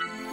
Thank you.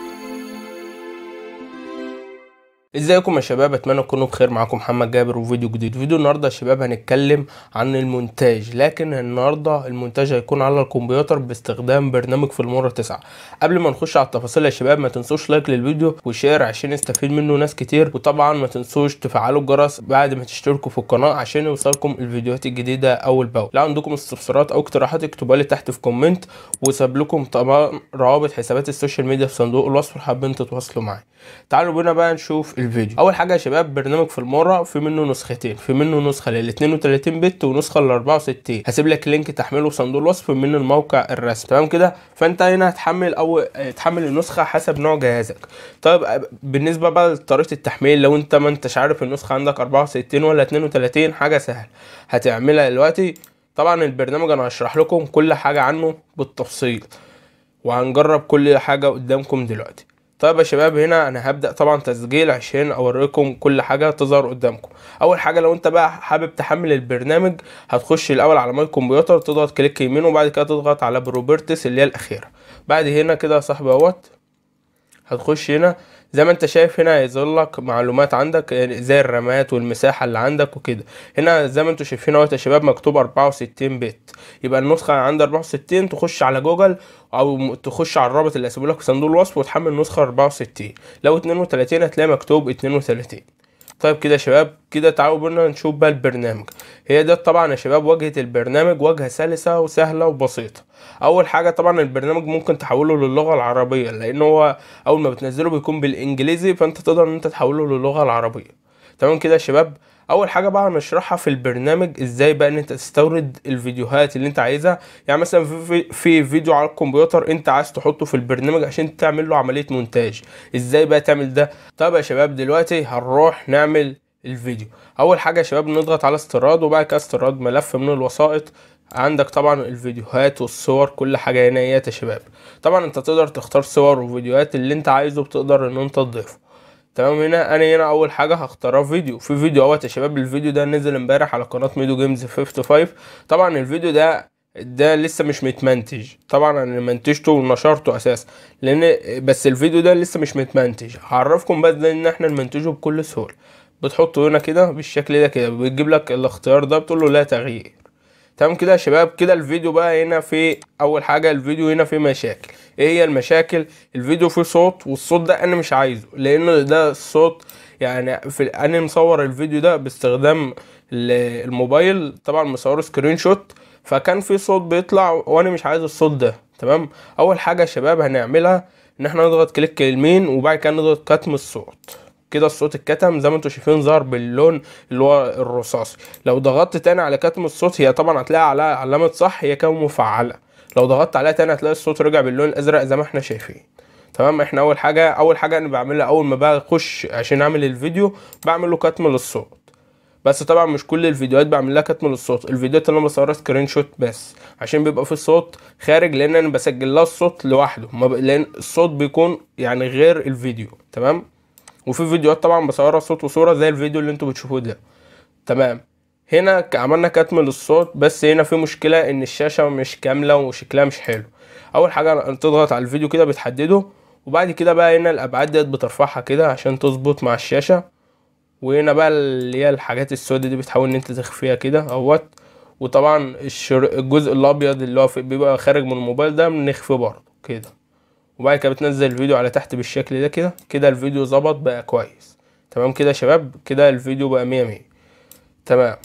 ازيكم يا شباب اتمنى تكونوا بخير معاكم محمد جابر وفيديو جديد فيديو النهارده يا شباب هنتكلم عن المونتاج لكن النهارده المونتاج هيكون على الكمبيوتر باستخدام برنامج في المره 9 قبل ما نخش على التفاصيل يا شباب ما تنسوش لايك للفيديو وشير عشان يستفيد منه ناس كتير وطبعا ما تنسوش تفعلوا الجرس بعد ما تشتركوا في القناه عشان يوصلكم الفيديوهات الجديده اول باول لو عندكم استفسارات او اقتراحات اكتبوها لي تحت في كومنت وساب لكم طبعا روابط حسابات السوشيال ميديا في صندوق الوصف لو حابين تتواصلوا معايا تعالوا بينا بقى نشوف الفيديو اول حاجه يا شباب برنامج في المره في منه نسختين في منه نسخه لل 32 بت ونسخه لل 64 هسيب لك لينك تحمله في صندوق الوصف من الموقع الرسمي تمام كده فانت هنا هتحمل او تحمل النسخه حسب نوع جهازك طيب بالنسبه بقى لطريقه التحميل لو انت ما انتش عارف النسخه عندك 64 ولا 32 حاجه سهله هتعملها دلوقتي طبعا البرنامج انا هشرح لكم كل حاجه عنه بالتفصيل وهنجرب كل حاجه قدامكم دلوقتي طيب يا شباب هنا انا هبدا طبعا تسجيل عشان اوريكم كل حاجه تظهر قدامكم اول حاجه لو انت بقى حابب تحمل البرنامج هتخش الاول على ماي كمبيوتر تضغط كليك يمين وبعد كده تضغط على بروبرتس اللي هي الاخيره بعد هنا كده يا صاحبي اهوت هتخش هنا زي ما انت شايف هنا هيظهر لك معلومات عندك يعني زي الرامات والمساحه اللي عندك وكده هنا زي ما انتوا شايفين اهوت يا شباب مكتوب 64 بت يبقى النسخه عند 64 تخش على جوجل او تخش على الرابط اللي هسيبه لك في صندوق الوصف وتحمل نسخه 64 لو 32 هتلاقي مكتوب 32 طيب كده يا شباب كده تعالوا بنا نشوف بقى البرنامج هي ده طبعا يا شباب واجهه البرنامج واجهه سلسه وسهله وبسيطه اول حاجه طبعا البرنامج ممكن تحوله للغه العربيه لان هو اول ما بتنزله بيكون بالانجليزي فانت تقدر ان انت تحوله للغه العربيه تمام كده يا شباب اول حاجه بقى هنشرحها في البرنامج ازاي بقى ان انت تستورد الفيديوهات اللي انت عايزها يعني مثلا في, في فيديو على الكمبيوتر انت عايز تحطه في البرنامج عشان تعمل له عمليه مونتاج ازاي بقى تعمل ده طب يا شباب دلوقتي هنروح نعمل الفيديو اول حاجه يا شباب نضغط على استيراد وبعد كده استيراد ملف من الوسائط عندك طبعا الفيديوهات والصور كل حاجه هنا يا شباب طبعا انت تقدر تختار صور وفيديوهات اللي انت عايزه بتقدر ان انت تضيفه تمام هنا انا هنا اول حاجه هختارها فيديو في فيديو اهوت يا شباب الفيديو ده نزل امبارح على قناه ميدو جيمز 55 طبعا الفيديو ده ده لسه مش متمنتج طبعا انا منتجته ونشرته اساسا لان بس الفيديو ده لسه مش متمنتج هعرفكم بس ان احنا نمنتجه بكل سهوله بتحطه هنا كده بالشكل ده كده بتجيب لك الاختيار ده بتقول له لا تغيير تمام كده يا شباب كده الفيديو بقى هنا في اول حاجه الفيديو هنا في مشاكل ايه هي المشاكل الفيديو فيه صوت والصوت ده انا مش عايزه لانه ده الصوت يعني في انا مصور الفيديو ده باستخدام الموبايل طبعا مصوره سكرين شوت فكان في صوت بيطلع وانا مش عايز الصوت ده تمام اول حاجه يا شباب هنعملها ان احنا نضغط كليك اليمين وبعد كده نضغط كتم الصوت كده الصوت اتكتم زي ما انتم شايفين ظهر باللون اللي هو الرصاصي لو ضغطت تاني على كتم الصوت هي طبعا هتلاقي على علامه صح هي كام مفعله لو ضغطت عليها تاني هتلاقي الصوت رجع باللون الازرق زي ما احنا شايفين تمام احنا اول حاجه اول حاجه انا بعملها اول ما بخش عشان اعمل الفيديو بعمل له كتم للصوت بس طبعا مش كل الفيديوهات بعمل لها كتم للصوت الفيديوهات اللي انا بصورها سكرين شوت بس عشان بيبقى في صوت خارج لان انا بسجل لها الصوت لوحده ما ب... لان الصوت بيكون يعني غير الفيديو تمام وفي فيديوهات طبعا بصورها صوت وصوره زي الفيديو اللي انتوا بتشوفوه ده تمام هنا عملنا كتم للصوت بس هنا في مشكله ان الشاشه مش كامله وشكلها مش حلو اول حاجه تضغط على الفيديو كده بتحدده وبعد كده بقى هنا الابعاد ديت بترفعها كده عشان تظبط مع الشاشه وهنا بقى اللي هي الحاجات السوداء دي بتحاول ان انت تخفيها كده اهوت وطبعا الجزء الابيض اللي هو بيبقى خارج من الموبايل ده بنخفيه برضه كده وبعد كده بتنزل الفيديو على تحت بالشكل ده كده كده الفيديو ظبط بقى كويس تمام كده شباب كده الفيديو بقى مية مية تمام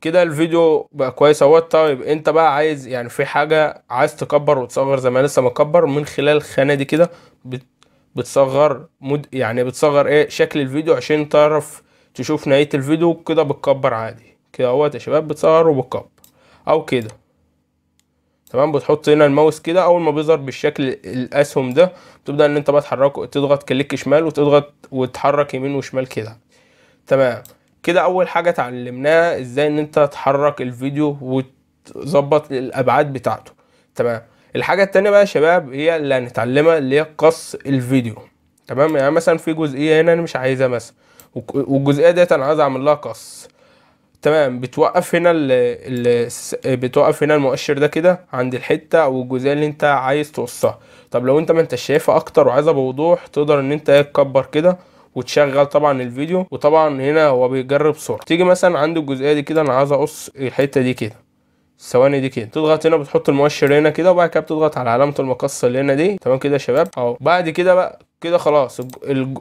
كده الفيديو بقى كويس اهوت طيب انت بقى عايز يعني في حاجه عايز تكبر وتصغر زي ما لسه مكبر من خلال الخانه دي كده بتصغر مد يعني بتصغر ايه شكل الفيديو عشان تعرف تشوف نهايه الفيديو كده بتكبر عادي كده اهوت يا شباب بتصغر وبتكبر او كده تمام بتحط هنا الماوس كده اول ما بيظهر بالشكل الاسهم ده بتبدا ان انت بقى تحركه تضغط كليك شمال وتضغط وتحرك يمين وشمال كده تمام كده اول حاجه اتعلمناها ازاي ان انت تحرك الفيديو وتظبط الابعاد بتاعته تمام الحاجه التانية بقى يا شباب هي اللي هنتعلمها اللي هي قص الفيديو تمام يعني مثلا في جزئيه هنا انا مش عايزها مثلا والجزئيه ديت انا عايز اعمل لها قص تمام بتوقف هنا ال الـ بتوقف هنا المؤشر ده كده عند الحته او الجزئيه اللي انت عايز تقصها طب لو انت ما انت شايفها اكتر وعايزها بوضوح تقدر ان انت تكبر كده وتشغل طبعا الفيديو وطبعا هنا هو بيجرب صوره تيجي مثلا عند الجزئيه دي كده انا عايز اقص الحته دي كده الثواني دي كده تضغط هنا بتحط المؤشر هنا كده وبعد كده بتضغط على علامه المقص اللي هنا دي تمام كده يا شباب اهو بعد كده بقى كده خلاص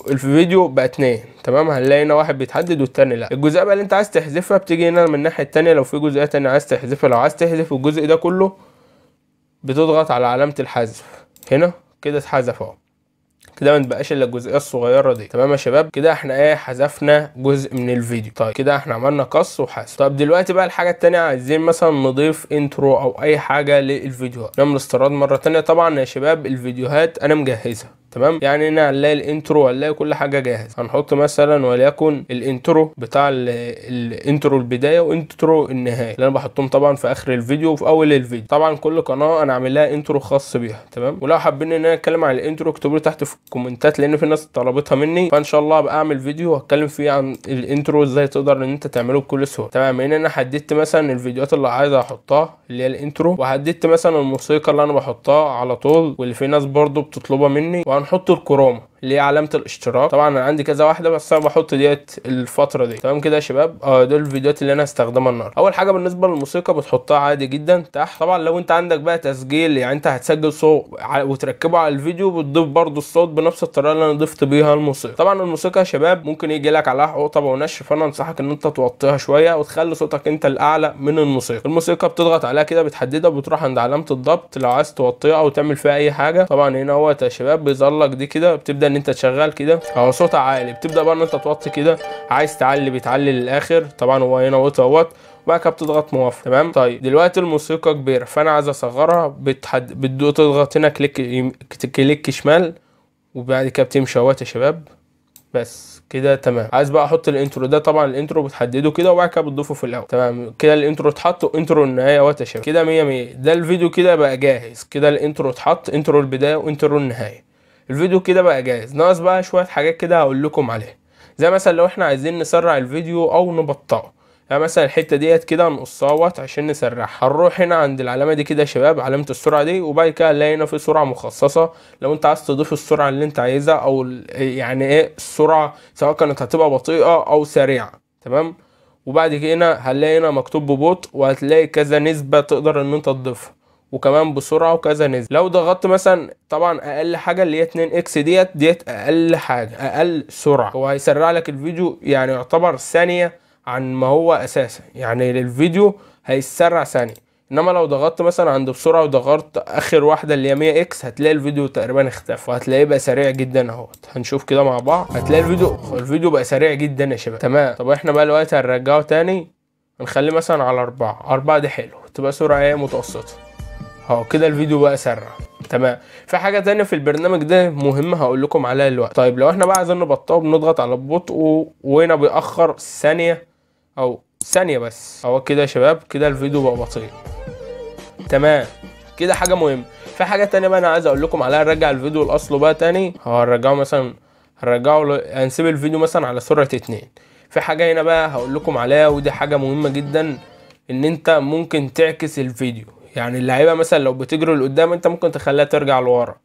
الفيديو بقى اتنين تمام هنلاقي هنا واحد بيتحدد والتاني لا الجزئيه بقى اللي انت عايز تحذفها بتيجي هنا من الناحيه التانيه لو في جزئيه تانيه عايز تحذفها لو عايز تحذف الجزء ده كله بتضغط على علامه الحذف هنا كده اتحذف اهو كده ما تبقاش الا الجزئيه الصغيره دي تمام يا شباب كده احنا ايه حذفنا جزء من الفيديو طيب كده احنا عملنا قص وحذف طب دلوقتي بقى الحاجه التانية عايزين مثلا نضيف انترو او اي حاجه للفيديوهات نعمل استيراد مره تانية طبعا يا شباب الفيديوهات انا مجهزها تمام يعني هنا هنلاقي الانترو هنلاقي كل حاجه جاهز هنحط مثلا وليكن الانترو بتاع الانترو البدايه وانترو النهايه اللي انا بحطهم طبعا في اخر الفيديو وفي اول الفيديو طبعا كل قناه انا عامل لها انترو خاص بيها تمام ولو حابين ان انا اتكلم عن الانترو اكتبوا لي تحت في الكومنتات لان في ناس طلبتها مني فان شاء الله هبقى اعمل فيديو هتكلم فيه عن الانترو ازاي تقدر ان انت تعمله بكل سهوله تمام هنا انا حددت مثلا الفيديوهات اللي عايز احطها اللي هي الانترو وحددت مثلا الموسيقى اللي انا بحطها على طول واللي في ناس برضو بتطلبها مني هنحط الكرامة اللي هي علامه الاشتراك طبعا انا عندي كذا واحده بس انا بحط ديت الفتره دي تمام كده يا شباب اه دول الفيديوهات اللي انا هستخدمها النهارده اول حاجه بالنسبه للموسيقى بتحطها عادي جدا تحت طبعا لو انت عندك بقى تسجيل يعني انت هتسجل صوت وتركبه على الفيديو بتضيف برده الصوت بنفس الطريقه اللي انا ضفت بيها الموسيقى طبعا الموسيقى يا شباب ممكن يجي لك عليها حقوق ونشر فانا انصحك ان انت توطيها شويه وتخلي صوتك انت الاعلى من الموسيقى الموسيقى بتضغط عليها كده بتحددها وبتروح عند علامه الضبط لو عايز توطيها او تعمل فيها اي حاجه طبعا هنا اهوت يا شباب بيظهر لك دي كده بتبدا كده ان انت تشغل كده اهو صوتها عالي بتبدا بقى ان انت توطي كده عايز تعلي بتعلي للاخر طبعا هو هنا وطي اهوت وبعد كده بتضغط موافق تمام طيب دلوقتي الموسيقى كبيره فانا عايز اصغرها بتحد بتضغط هنا كليك يم... كليك شمال وبعد كده بتمشي اهوت يا شباب بس كده تمام عايز بقى احط الانترو ده طبعا الانترو بتحدده كده وبعد كده بتضيفه في الاول تمام كده الانترو اتحط وانترو النهايه اهوت يا شباب كده 100 100 ده الفيديو كده بقى جاهز كده الانترو اتحط انترو البدايه وانترو النهايه الفيديو كده بقى جاهز ناقص بقى شويه حاجات كده هقول لكم عليها زي مثلا لو احنا عايزين نسرع الفيديو او نبطئه يعني مثلا الحته ديت كده هنقصها عشان نسرعها هنروح هنا عند العلامه دي كده يا شباب علامه السرعه دي وبعد كده هنلاقي هنا في سرعه مخصصه لو انت عايز تضيف السرعه اللي انت عايزها او يعني ايه السرعه سواء كانت هتبقى بطيئه او سريعه تمام وبعد كده هنلاقي هنا مكتوب ببطء وهتلاقي كذا نسبه تقدر ان انت تضيفها وكمان بسرعه وكذا نزل لو ضغطت مثلا طبعا اقل حاجه اللي هي 2 اكس ديت ديت اقل حاجه اقل سرعه هو هيسرع لك الفيديو يعني يعتبر ثانيه عن ما هو اساسا يعني الفيديو هيتسرع ثانيه انما لو ضغطت مثلا عند بسرعه وضغطت اخر واحده اللي هي 100 اكس هتلاقي الفيديو تقريبا اختفى وهتلاقيه بقى سريع جدا اهوت هنشوف كده مع بعض هتلاقي الفيديو الفيديو بقى سريع جدا يا شباب تمام طب احنا بقى دلوقتي هنرجعه تاني نخليه مثلا على أربعة أربعة دي حلو تبقى سرعة إيه؟ متوسطة اهو كده الفيديو بقى سرع تمام في حاجه تانية في البرنامج ده مهمه هقول لكم عليها دلوقتي طيب لو احنا بقى عايزين نبطئه بنضغط على البطء وهنا بيأخر ثانيه او ثانيه بس اهو كده يا شباب كده الفيديو بقى بطيء تمام كده حاجه مهمه في حاجه تانية بقى انا عايز اقول لكم عليها نرجع الفيديو لاصله بقى تاني هرجعه مثلا هرجعه ل... هنسيب الفيديو مثلا على سرعه اتنين في حاجه هنا بقى هقول لكم عليها ودي حاجه مهمه جدا ان انت ممكن تعكس الفيديو يعني اللعيبه مثلا لو بتجري لقدام انت ممكن تخليها ترجع لورا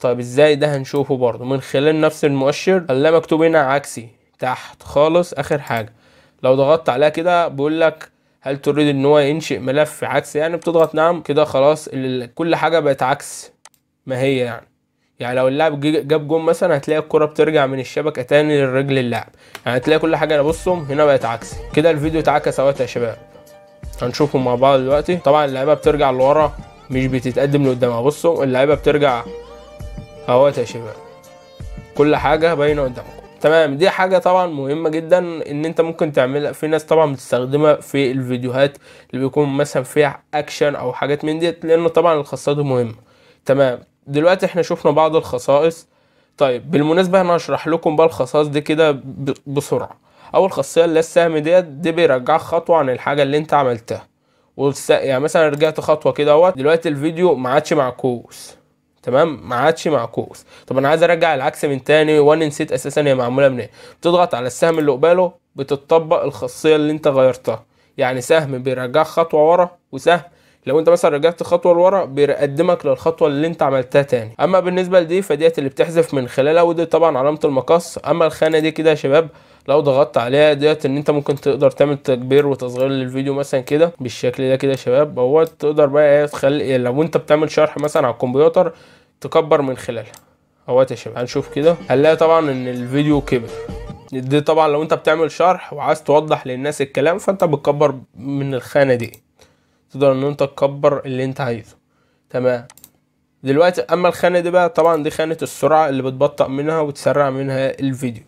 طيب ازاي ده هنشوفه برضه من خلال نفس المؤشر خلاه مكتوب هنا عكسي تحت خالص اخر حاجه لو ضغطت عليها كده بيقول لك هل تريد ان هو ينشئ ملف عكسي يعني بتضغط نعم كده خلاص كل حاجه بقت عكس ما هي يعني يعني لو اللاعب جاب جون مثلا هتلاقي الكره بترجع من الشبكه تاني للرجل اللاعب يعني هتلاقي كل حاجه انا بصهم هنا بقت عكسي كده الفيديو اتعكس اهوت يا شباب هنشوفهم مع بعض دلوقتي طبعا اللعيبه بترجع لورا مش بتتقدم لقدام بصوا اللعيبه بترجع اهوت يا شباب كل حاجه باينه قدامكم تمام دي حاجه طبعا مهمه جدا ان انت ممكن تعملها في ناس طبعا بتستخدمها في الفيديوهات اللي بيكون مثلا فيها اكشن او حاجات من ديت لانه طبعا الخصائص دي مهمه تمام دلوقتي احنا شفنا بعض الخصائص طيب بالمناسبه انا هشرح لكم بقى الخصائص دي كده بسرعه اول خاصيه اللي السهم ديت دي بيرجعك خطوه عن الحاجه اللي انت عملتها والس... يعني مثلا رجعت خطوه كده اهوت دلوقتي الفيديو ما عادش معكوس تمام ما عادش معكوس طب انا عايز ارجع العكس من تاني وانا نسيت اساسا هي معموله منين بتضغط على السهم اللي قباله بتطبق الخاصيه اللي انت غيرتها يعني سهم بيرجعك خطوه ورا وسهم لو انت مثلا رجعت خطوه لورا بيقدمك للخطوه اللي انت عملتها تاني اما بالنسبه لدي فديت اللي بتحذف من خلالها ودي طبعا علامه المقص اما الخانه دي كده يا شباب لو ضغطت عليها ديت ان انت ممكن تقدر تعمل تكبير وتصغير للفيديو مثلا كده بالشكل ده كده يا شباب اهوت تقدر بقى ايه تخلي يعني لو انت بتعمل شرح مثلا على الكمبيوتر تكبر من خلالها اهوت يا شباب هنشوف كده هنلاقي طبعا ان الفيديو كبر دي طبعا لو انت بتعمل شرح وعايز توضح للناس الكلام فانت بتكبر من الخانه دي تقدر ان انت تكبر اللي انت عايزه تمام دلوقتي اما الخانه دي بقى طبعا دي خانه السرعه اللي بتبطئ منها وتسرع منها الفيديو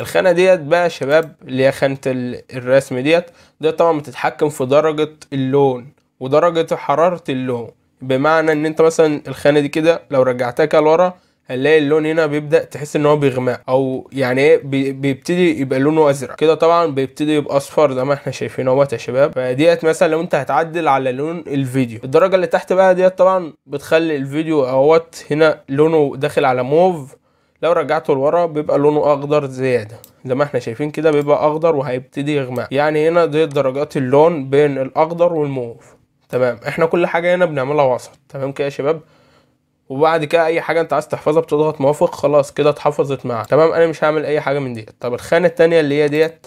الخانه ديت بقى يا شباب اللي هي خانه الرسم ديت ده طبعا بتتحكم في درجه اللون ودرجه حراره اللون بمعنى ان انت مثلا الخانه دي كده لو رجعتها كده لورا هنلاقي اللون هنا بيبدا تحس ان هو بيغمق او يعني ايه بيبتدي يبقى لونه ازرق كده طبعا بيبتدي يبقى اصفر زي ما احنا شايفين اهوت يا شباب فديت مثلا لو انت هتعدل على لون الفيديو الدرجه اللي تحت بقى ديت طبعا بتخلي الفيديو اهوت هنا لونه داخل على موف لو رجعته لورا بيبقى لونه اخضر زياده زي ما احنا شايفين كده بيبقى اخضر وهيبتدي يغمق يعني هنا دي درجات اللون بين الاخضر والموف تمام احنا كل حاجه هنا بنعملها وسط تمام كده يا شباب وبعد كده اي حاجه انت عايز تحفظها بتضغط موافق خلاص كده اتحفظت معاك تمام انا مش هعمل اي حاجه من ديت طب الخانه التانية اللي هي ديت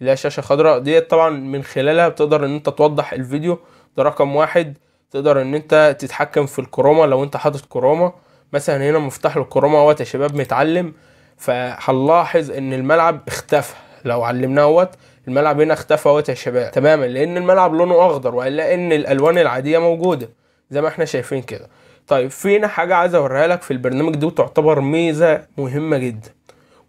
اللي هي شاشه خضراء ديت طبعا من خلالها بتقدر ان انت توضح الفيديو ده رقم واحد تقدر ان انت تتحكم في الكروما لو انت حاطط كروما مثلا هنا مفتاح الكروما اهوت يا شباب متعلم فهنلاحظ ان الملعب اختفى لو علمناه اهوت الملعب هنا اختفى اهوت يا شباب تماما لان الملعب لونه اخضر والا ان الالوان العاديه موجوده زي ما احنا شايفين كده طيب فينا حاجه عايز اوريها لك في البرنامج دي وتعتبر ميزه مهمه جدا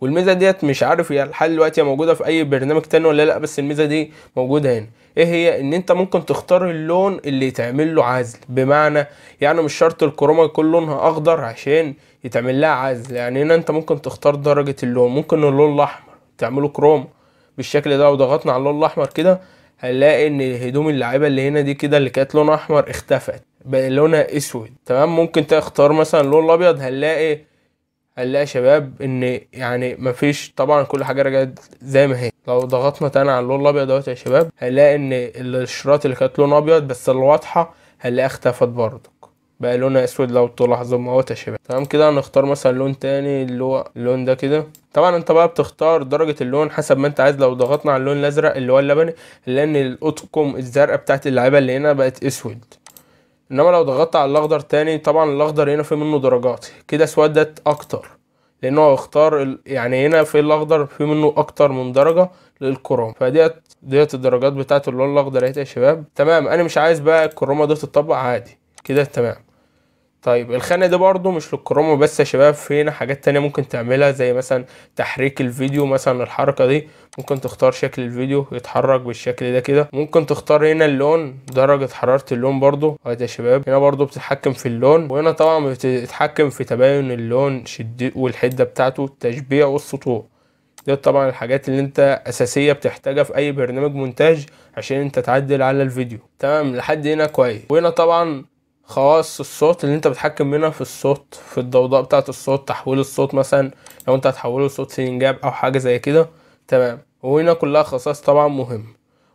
والميزه ديت مش عارف هي لحد دلوقتي موجوده في اي برنامج تاني ولا لا بس الميزه دي موجوده هنا ايه هي ان انت ممكن تختار اللون اللي يتعمل له عزل بمعنى يعني مش شرط الكروما يكون لونها اخضر عشان يتعمل لها عزل يعني هنا انت ممكن تختار درجة اللون ممكن اللون الاحمر تعمله كروما بالشكل ده وضغطنا على اللون الاحمر كده هنلاقي ان هدوم اللعيبه اللي هنا دي كده اللي كانت لونها احمر اختفت بقى لونها اسود تمام ممكن تختار مثلا اللون الابيض هنلاقي هنلاقي يا شباب ان يعني مفيش طبعا كل حاجه رجعت زي ما هي لو ضغطنا تاني على اللون الابيض اهوت يا شباب هنلاقي ان الشراط اللي كانت لونها ابيض بس الواضحه هنلاقيها اختفت برضه بقى لونها اسود لو تلاحظوا اهوت يا شباب تمام كده هنختار مثلا لون تاني اللي هو اللون ده كده طبعا انت بقى بتختار درجه اللون حسب ما انت عايز لو ضغطنا على اللون الازرق اللي هو اللبني لان الاطقم الزرقاء بتاعت اللعيبه اللي هنا بقت اسود انما لو ضغطت على الاخضر تاني طبعا الاخضر هنا في منه درجات كده اسودت اكتر لانه اختار يعني هنا في الاخضر في منه اكتر من درجه للكروم فديت ديت الدرجات بتاعت اللون الاخضر اهي يا شباب تمام انا مش عايز بقى الكرومه دي تتطبق عادي كده تمام طيب الخانة دي برضو مش للكرومو بس يا شباب في هنا حاجات تانية ممكن تعملها زي مثلا تحريك الفيديو مثلا الحركة دي ممكن تختار شكل الفيديو يتحرك بالشكل ده كده ممكن تختار هنا اللون درجة حرارة اللون برضو اهي يا شباب هنا برضو بتتحكم في اللون وهنا طبعا بتتحكم في تباين اللون شد والحدة بتاعته التشبيع والسطوع دي طبعا الحاجات اللي انت اساسيه بتحتاجها في اي برنامج مونتاج عشان انت تعدل على الفيديو تمام لحد هنا كويس وهنا طبعا خواص الصوت اللي انت بتحكم منها في الصوت في الضوضاء بتاعة الصوت تحويل الصوت مثلا لو انت هتحوله لصوت سنجاب او حاجة زي كده تمام وهنا كلها خصائص طبعا مهمة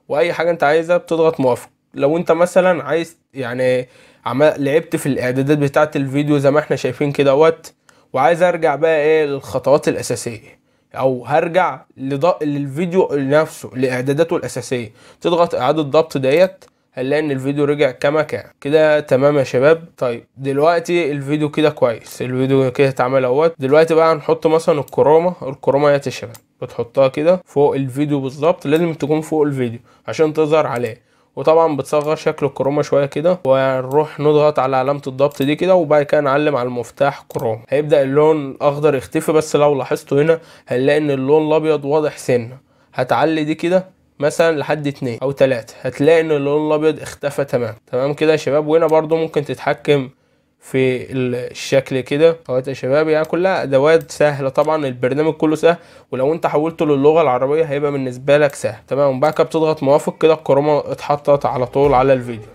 واي حاجة انت عايزها بتضغط موافق لو انت مثلا عايز يعني لعبت في الاعدادات بتاعة الفيديو زي ما احنا شايفين كده وات وعايز ارجع بقى ايه للخطوات الاساسية او هرجع للفيديو نفسه لاعداداته الاساسية تضغط اعادة ضبط ديت هنلاقي ان الفيديو رجع كما كان كده تمام يا شباب طيب دلوقتي الفيديو كده كويس الفيديو كده اتعمل اهوت دلوقتي بقى هنحط مثلا الكرومه الكرومات يا شباب بتحطها كده فوق الفيديو بالظبط لازم تكون فوق الفيديو عشان تظهر عليه وطبعا بتصغر شكل الكروما شويه كده ونروح نضغط على علامه الضبط دي كده وبعد كده نعلم على المفتاح كروم هيبدا اللون الاخضر يختفي بس لو لاحظتوا هنا هنلاقي ان اللون الابيض واضح سنه هتعلي دي كده مثلا لحد اتنين او تلاتة هتلاقي ان اللون الابيض اختفى تمام تمام كده يا شباب وهنا برضو ممكن تتحكم في الشكل كده اهوت يا شباب يعني كلها ادوات سهله طبعا البرنامج كله سهل ولو انت حولته للغه العربيه هيبقى بالنسبه لك سهل تمام وبعد كده بتضغط موافق كده الكرومه اتحطت على طول على الفيديو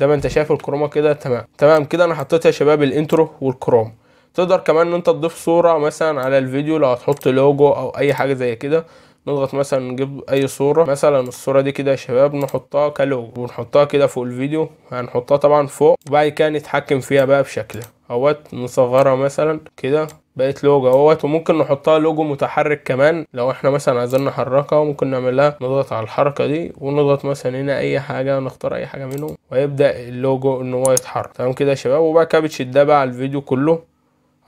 زي ما انت شايف الكرومه كده تمام تمام كده انا حطيت يا شباب الانترو والكروم تقدر كمان ان انت تضيف صوره مثلا على الفيديو لو هتحط لوجو او اي حاجه زي كده نضغط مثلا نجيب اي صورة مثلا الصورة دي كده يا شباب نحطها كلوجو ونحطها كده فوق الفيديو هنحطها طبعا فوق وبعد كده نتحكم فيها بقى بشكلها اهوت نصغرها مثلا كده بقت لوجو اهوت وممكن نحطها لوجو متحرك كمان لو احنا مثلا عايزين نحركها ممكن نعملها نضغط على الحركه دي ونضغط مثلا هنا اي حاجه نختار اي حاجه منهم ويبدا اللوجو ان هو يتحرك تمام كده يا شباب وبعد كده بتشدها بقى على الفيديو كله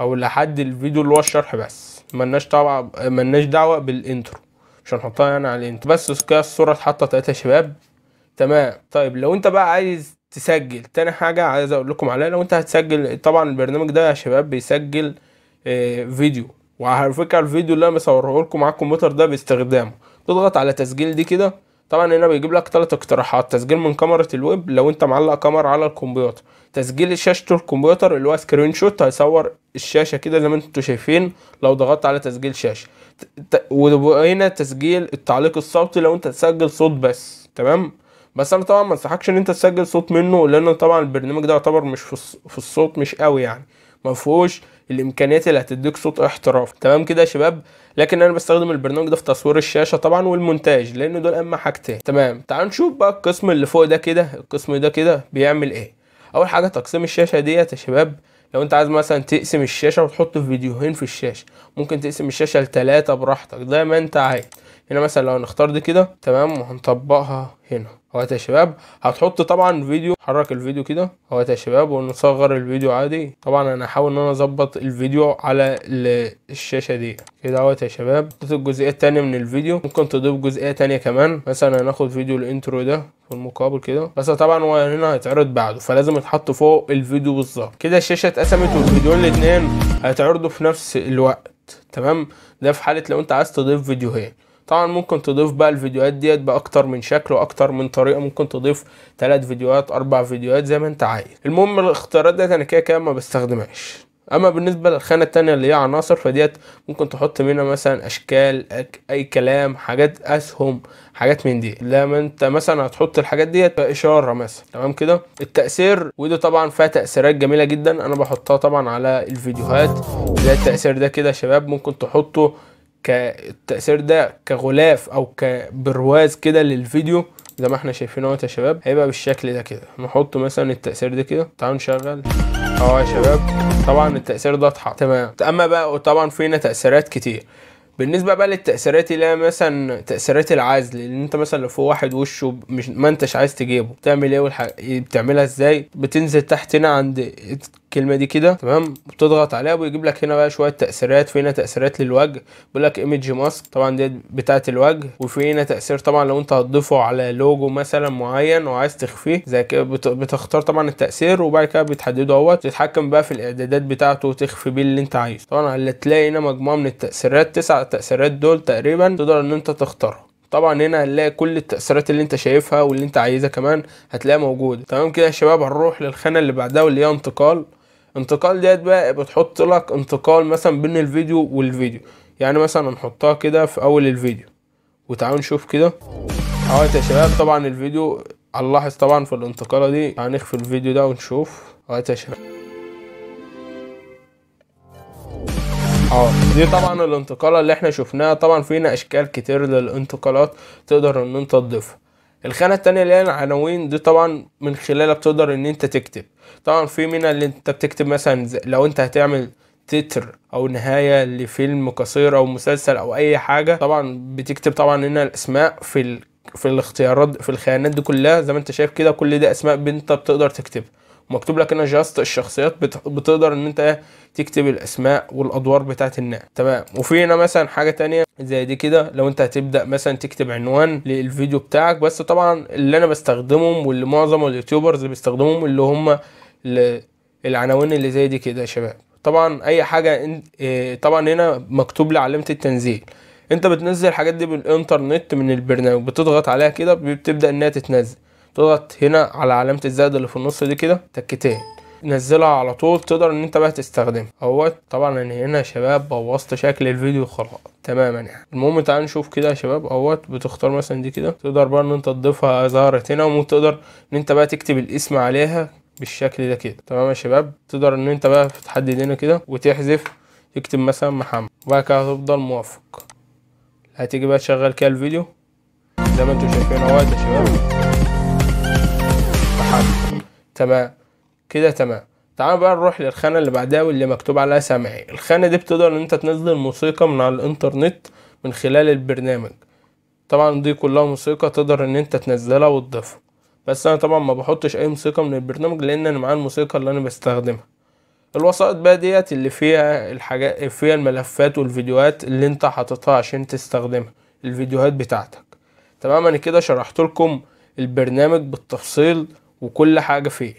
او لحد الفيديو اللي هو الشرح بس ملناش طبعا ملناش دعوه بالانترو مش هنحطها هنا يعني على الانت بس كده الصوره اتحطت يا شباب تمام طيب لو انت بقى عايز تسجل تاني حاجه عايز اقول لكم عليها لو انت هتسجل طبعا البرنامج ده يا شباب بيسجل اه فيديو وعلى فكره الفيديو اللي انا بصوره لكم على الكمبيوتر ده باستخدامه تضغط على تسجيل دي كده طبعا هنا بيجيب لك ثلاث اقتراحات تسجيل من كاميرا الويب لو انت معلق كاميرا على الكمبيوتر تسجيل شاشة الكمبيوتر اللي هو سكرين شوت هيصور الشاشة كده زي ما انتوا شايفين لو ضغطت على تسجيل شاشة وهنا تسجيل التعليق الصوتي لو انت تسجل صوت بس تمام بس انا طبعا ما انصحكش ان انت تسجل صوت منه لان طبعا البرنامج ده يعتبر مش في الصوت مش قوي يعني ما فيهوش الامكانيات اللي هتديك صوت احتراف تمام كده يا شباب لكن انا بستخدم البرنامج ده في تصوير الشاشه طبعا والمونتاج لان دول اهم حاجتين تمام تعال نشوف بقى القسم اللي فوق ده كده القسم ده كده بيعمل ايه اول حاجه تقسيم الشاشه ديت يا شباب لو انت عايز مثلا تقسم الشاشه وتحط في فيديوهين في الشاشه ممكن تقسم الشاشه لتلاتة براحتك زي ما انت عايز هنا مثلا لو هنختار دي كده تمام وهنطبقها هنا اهوت يا شباب هتحط طبعا فيديو حرك الفيديو كده اهوت يا شباب ونصغر الفيديو عادي طبعا انا هحاول ان انا اظبط الفيديو على الشاشه دي كده اهوت يا شباب حطيت الجزئيه الثانيه من الفيديو ممكن تضيف جزئيه ثانيه كمان مثلا هناخد فيديو الانترو ده في المقابل كده بس طبعا هو هنا هيتعرض بعده فلازم يتحط فوق الفيديو بالظبط كده الشاشه اتقسمت والفيديو الاثنين هيتعرضوا في نفس الوقت تمام ده في حاله لو انت عايز تضيف فيديوهين طبعا ممكن تضيف بقى الفيديوهات ديت باكتر من شكل واكتر من طريقه ممكن تضيف ثلاث فيديوهات اربع فيديوهات زي ما انت عايز المهم الاختيارات ديت انا كده كده ما بستخدمهاش اما بالنسبه للخانه التانية اللي هي عناصر فديت ممكن تحط منها مثلا اشكال اي كلام حاجات اسهم حاجات من دي لما انت مثلا هتحط الحاجات ديت اشاره مثلا تمام كده التاثير ودي طبعا فيها تاثيرات جميله جدا انا بحطها طبعا على الفيديوهات زي التاثير ده كده يا شباب ممكن تحطه كالتأثير ده كغلاف او كبرواز كده للفيديو زي ما احنا شايفين اهوت يا شباب هيبقى بالشكل ده كده نحط مثلا التأثير ده كده تعالوا نشغل اهو يا شباب طبعا التأثير ده اتحط تمام اما بقى طبعا فينا تأثيرات كتير بالنسبه بقى للتاثيرات اللي هي مثلا تاثيرات العزل اللي انت مثلا لو في واحد وشه مش ما انتش عايز تجيبه بتعمل ايه والحاجه بتعملها ازاي بتنزل تحت هنا عند الكلمه دي كده تمام بتضغط عليها ويجيب لك هنا بقى شويه تاثيرات في هنا تاثيرات للوجه بيقول لك ايمج ماسك طبعا دي بتاعه الوجه وفي هنا تاثير طبعا لو انت هتضيفه على لوجو مثلا معين وعايز تخفيه زي كده بتختار طبعا التاثير وبعد كده بتحدده اهوت تتحكم بقى في الاعدادات بتاعته وتخفي بيه اللي انت عايزه طبعا هتلاقي هنا مجموعه من التاثيرات تسع تاثيرات دول تقريبا تقدر ان انت تختارها طبعا هنا هنلاقي كل التأثيرات اللي انت شايفها واللي انت عايزها كمان هتلاقيها موجودة تمام كده يا شباب هنروح للخانة اللي بعدها واللي هي انتقال انتقال ديت بقى بتحط لك انتقال مثلا بين الفيديو والفيديو يعني مثلا هنحطها كده في اول الفيديو وتعالوا نشوف كده اهو يا شباب طبعا الفيديو هنلاحظ طبعا في الانتقاله دي هنخفي الفيديو ده ونشوف اهو يا شباب اه دي طبعا الانتقاله اللي احنا شفناها طبعا فينا اشكال كتير للانتقالات تقدر ان انت تضيفها الخانه التانية اللي هي العناوين دي طبعا من خلالها بتقدر ان انت تكتب طبعا في منها اللي انت بتكتب مثلا لو انت هتعمل تتر او نهايه لفيلم قصير او مسلسل او اي حاجه طبعا بتكتب طبعا هنا الاسماء في ال... في الاختيارات في الخيانات دي كلها زي ما انت شايف كده كل ده اسماء انت بتقدر تكتبها مكتوب لك هنا جاست الشخصيات بتقدر ان انت تكتب الاسماء والادوار بتاعت الناس تمام وفي هنا مثلا حاجه تانية زي دي كده لو انت هتبدا مثلا تكتب عنوان للفيديو بتاعك بس طبعا اللي انا بستخدمهم واللي معظم اليوتيوبرز بيستخدمهم اللي هم العناوين اللي زي دي كده يا شباب طبعا اي حاجه إيه، طبعا هنا مكتوب لي علامه التنزيل انت بتنزل الحاجات دي بالانترنت من البرنامج بتضغط عليها كده بتبدا انها تتنزل تضغط هنا على علامة الزائد اللي في النص دي كده تكتين نزلها على طول تقدر ان انت بقى تستخدمها اهوت طبعا انا هنا يا شباب بوظت شكل الفيديو خلاص تماما يعني المهم تعال نشوف كده يا شباب اهوت بتختار مثلا دي كده تقدر بقى ان انت تضيفها ظهرت هنا وتقدر ان انت بقى تكتب الاسم عليها بالشكل ده كده تمام يا شباب تقدر ان انت بقى تحدد هنا كده وتحذف تكتب مثلا محمد وبعد كده هتفضل موافق هتيجي بقى تشغل كده الفيديو زي ما انتوا شايفين اهوت يا شباب تمام كده تمام تعال بقى نروح للخانة اللي بعدها واللي مكتوب عليها سامعي الخانة دي بتقدر ان انت تنزل موسيقى من على الانترنت من خلال البرنامج طبعا دي كلها موسيقى تقدر ان انت تنزلها وتضيفها بس انا طبعا ما بحطش اي موسيقى من البرنامج لان انا معايا الموسيقى اللي انا بستخدمها الوسائط بقى ديت اللي فيها الحاجات فيها الملفات والفيديوهات اللي انت حاططها عشان تستخدمها الفيديوهات بتاعتك تمام انا كده شرحت لكم البرنامج بالتفصيل وكل حاجه فيه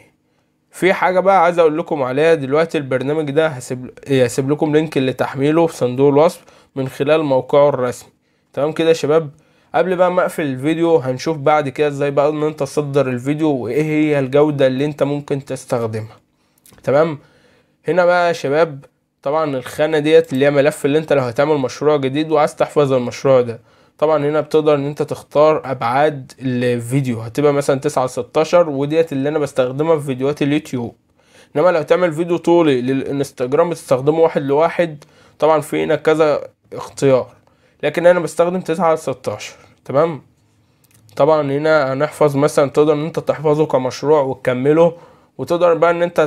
في حاجه بقى عايز اقول لكم عليها دلوقتي البرنامج ده هسيب لكم لينك لتحميله في صندوق الوصف من خلال موقعه الرسمي تمام كده يا شباب قبل بقى ما اقفل الفيديو هنشوف بعد كده ازاي بقى ان انت تصدر الفيديو وايه هي الجوده اللي انت ممكن تستخدمها تمام هنا بقى يا شباب طبعا الخانه ديت اللي هي ملف اللي انت لو هتعمل مشروع جديد وعايز تحفظ المشروع ده طبعا هنا بتقدر ان انت تختار ابعاد الفيديو هتبقى مثلا 9 16 وديت اللي انا بستخدمها في فيديوهات اليوتيوب انما لو تعمل فيديو طولي للانستجرام بتستخدمه واحد لواحد طبعا في هنا كذا اختيار لكن انا بستخدم 9 16 تمام طبعا هنا هنحفظ مثلا تقدر ان انت تحفظه كمشروع وتكمله وتقدر بقى ان انت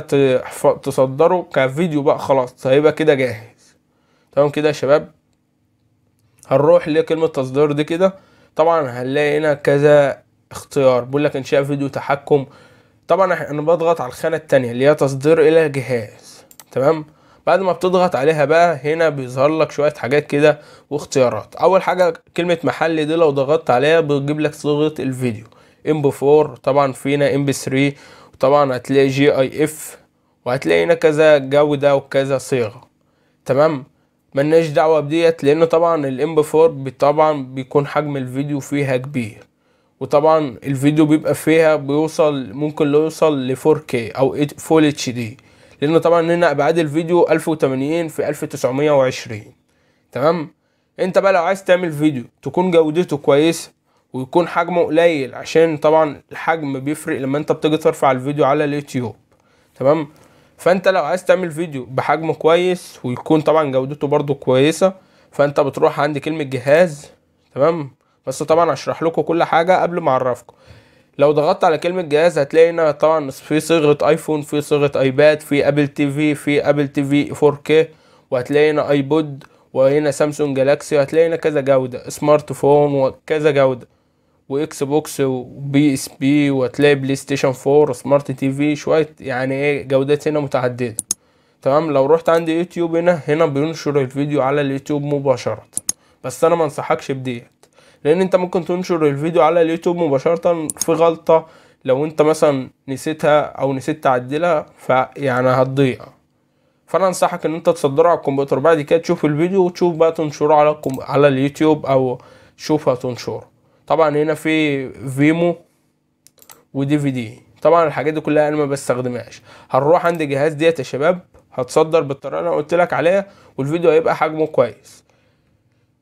تصدره كفيديو بقى خلاص هيبقى كده جاهز تمام كده يا شباب هنروح لكلمة تصدير دي كده طبعا هنلاقي هنا كذا اختيار بيقول لك انشاء فيديو تحكم طبعا انا بضغط على الخانة التانية اللي هي تصدير الى جهاز تمام بعد ما بتضغط عليها بقى هنا بيظهر لك شوية حاجات كده واختيارات اول حاجة كلمة محل دي لو ضغطت عليها بتجيب لك صيغة الفيديو ام 4 طبعا فينا ام 3 وطبعا هتلاقي جي اي اف وهتلاقي هنا كذا جودة وكذا صيغة تمام ملناش دعوه بديت لان طبعا الام 4 طبعا بيكون حجم الفيديو فيها كبير وطبعا الفيديو بيبقى فيها بيوصل ممكن لو يوصل ل 4K او فول اتش دي لان طبعا هنا ابعاد الفيديو 1080 في 1920 تمام انت بقى لو عايز تعمل فيديو تكون جودته كويسه ويكون حجمه قليل عشان طبعا الحجم بيفرق لما انت بتيجي ترفع الفيديو على اليوتيوب تمام فانت لو عايز تعمل فيديو بحجم كويس ويكون طبعا جودته برضو كويسه فانت بتروح عند كلمه جهاز تمام بس طبعا اشرح لكم كل حاجه قبل ما اعرفكم لو ضغطت على كلمه جهاز هتلاقي هنا طبعا في صيغه ايفون في صيغه ايباد في ابل تي في في ابل تي في 4K وهتلاقي هنا ايبود وهنا سامسونج جالاكسي وهتلاقي هنا كذا جوده سمارت فون وكذا جوده واكس بوكس وبي اس بي وهتلاقي بلاي ستيشن 4 وسمارت تي في شويه يعني ايه جودات هنا متعدده تمام لو رحت عند يوتيوب هنا هنا بينشر الفيديو على اليوتيوب مباشره بس انا ما انصحكش بديت لان انت ممكن تنشر الفيديو على اليوتيوب مباشره في غلطه لو انت مثلا نسيتها او نسيت تعدلها فيعني هتضيع فانا انصحك ان انت تصدره على الكمبيوتر بعد كده تشوف الفيديو وتشوف بقى تنشره على على اليوتيوب او شوف هتنشره طبعا هنا في فيمو ودي في دي طبعا الحاجات دي كلها انا ما بستخدمهاش هنروح عند الجهاز ديت يا شباب هتصدر بالطريقه اللي انا قلت لك عليها والفيديو هيبقى حجمه كويس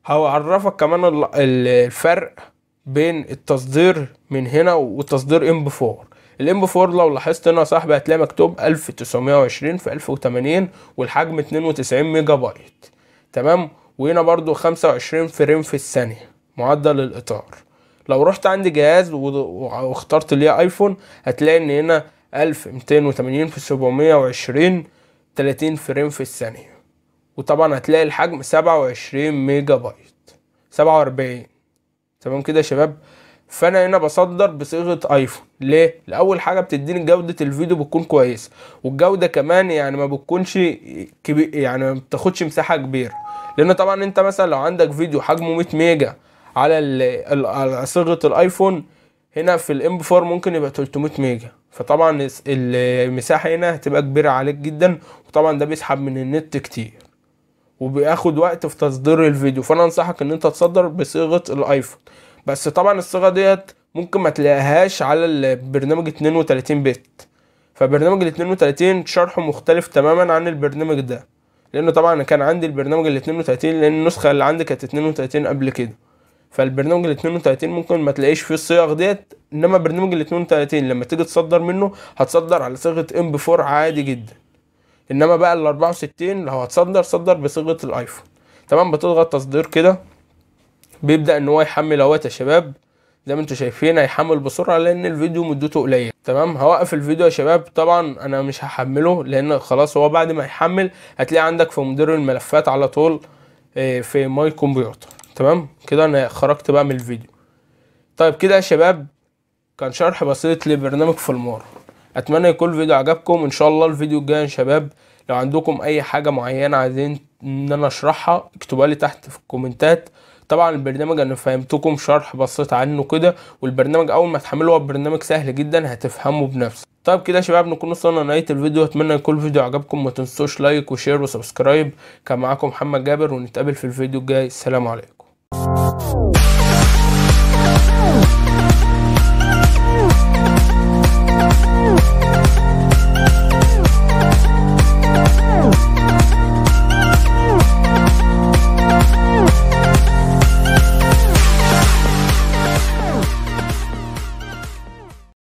هعرفك كمان الفرق بين التصدير من هنا والتصدير ام 4 الام 4 لو لاحظت هنا يا صاحبي هتلاقي مكتوب 1920 في 1080 والحجم 92 ميجا بايت تمام وهنا برضو 25 فريم في الثانيه معدل الاطار لو رحت عند جهاز واخترت ليه ايفون هتلاقي ان هنا 1280 في 720 30 فريم في الثانية وطبعا هتلاقي الحجم 27 ميجا بايت 47 تمام كده يا شباب فانا هنا بصدر بصيغه ايفون ليه لاول حاجه بتديني جوده الفيديو بتكون كويسه والجوده كمان يعني ما بتكونش كبير يعني ما بتاخدش مساحه كبيره لان طبعا انت مثلا لو عندك فيديو حجمه 100 ميجا على صيغه الايفون هنا في الام 4 ممكن يبقى 300 ميجا فطبعا المساحه هنا هتبقى كبيره عليك جدا وطبعا ده بيسحب من النت كتير وبياخد وقت في تصدير الفيديو فانا انصحك ان انت تصدر بصيغه الايفون بس طبعا الصيغه ديت ممكن ما تلاقيهاش على البرنامج 32 بت فبرنامج ال 32 شرحه مختلف تماما عن البرنامج ده لانه طبعا كان عندي البرنامج ال 32 لان النسخه اللي عندي كانت 32 قبل كده فالبرنامج ال 32 ممكن ما تلاقيش فيه الصيغ ديت انما برنامج ال 32 لما تيجي تصدر منه هتصدر على صيغه ام بي 4 عادي جدا انما بقى ال 64 لو هتصدر صدر بصيغه الايفون تمام بتضغط تصدير كده بيبدا ان هو يحمل اهوت يا شباب زي ما انتم شايفين هيحمل بسرعه لان الفيديو مدته قليله تمام هوقف الفيديو يا شباب طبعا انا مش هحمله لان خلاص هو بعد ما يحمل هتلاقي عندك في مدير الملفات على طول آه، في ماي كمبيوتر تمام كده انا خرجت بقى من الفيديو طيب كده يا شباب كان شرح بسيط لبرنامج فلمار اتمنى يكون الفيديو عجبكم ان شاء الله الفيديو الجاي يا شباب لو عندكم اي حاجه معينه عايزين ان انا اشرحها اكتبوها لي تحت في الكومنتات طبعا البرنامج انا فهمتكم شرح بسيط عنه كده والبرنامج اول ما تحمله برنامج سهل جدا هتفهمه بنفسك طيب كده يا شباب نكون وصلنا لنهايه الفيديو اتمنى يكون الفيديو عجبكم ما تنسوش لايك وشير وسبسكرايب كان معاكم محمد جابر ونتقابل في الفيديو الجاي السلام عليكم Oh.